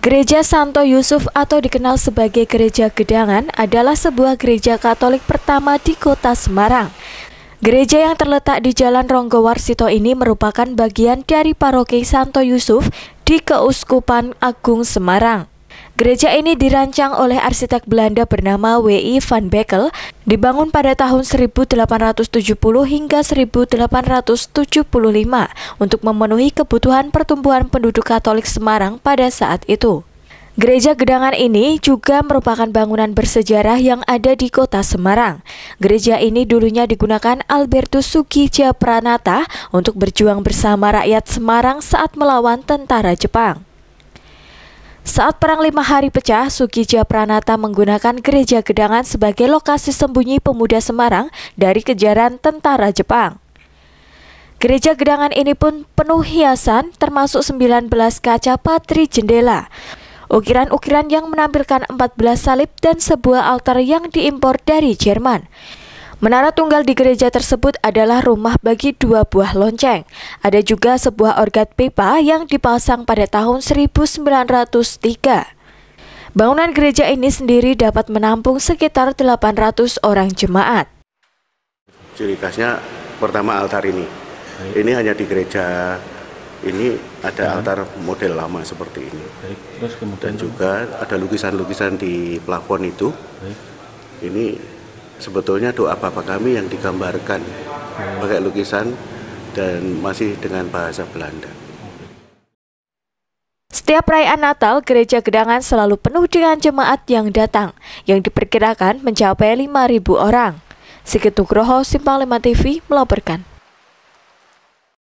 Gereja Santo Yusuf atau dikenal sebagai Gereja Gedangan adalah sebuah gereja Katolik pertama di kota Semarang. Gereja yang terletak di Jalan Ronggowarsito ini merupakan bagian dari Paroki Santo Yusuf di Keuskupan Agung Semarang. Gereja ini dirancang oleh arsitek Belanda bernama W.I. van Bekel, dibangun pada tahun 1870 hingga 1875 untuk memenuhi kebutuhan pertumbuhan penduduk Katolik Semarang pada saat itu. Gereja Gedangan ini juga merupakan bangunan bersejarah yang ada di kota Semarang. Gereja ini dulunya digunakan Albertus Sugija Pranata untuk berjuang bersama rakyat Semarang saat melawan tentara Jepang. Saat Perang Lima Hari pecah, Sukija Pranata menggunakan gereja Gedangan sebagai lokasi sembunyi pemuda Semarang dari kejaran tentara Jepang. Gereja Gedangan ini pun penuh hiasan termasuk 19 kaca patri jendela. Ukiran-ukiran yang menampilkan 14 salib dan sebuah altar yang diimpor dari Jerman. Menara tunggal di gereja tersebut adalah rumah bagi dua buah lonceng. Ada juga sebuah orgat pipa yang dipasang pada tahun 1903. Bangunan gereja ini sendiri dapat menampung sekitar 800 orang jemaat. Ciri khasnya pertama altar ini. Ini hanya di gereja ini ada altar model lama seperti ini. Dan juga ada lukisan-lukisan di plafon itu. Ini sebetulnya doa Bapak kami yang digambarkan pakai lukisan dan masih dengan bahasa Belanda. Setiap perayaan Natal, gereja Gedangan selalu penuh dengan jemaat yang datang, yang diperkirakan mencapai 5.000 orang. Sigit Nugroho, Simpang 5 TV melaporkan.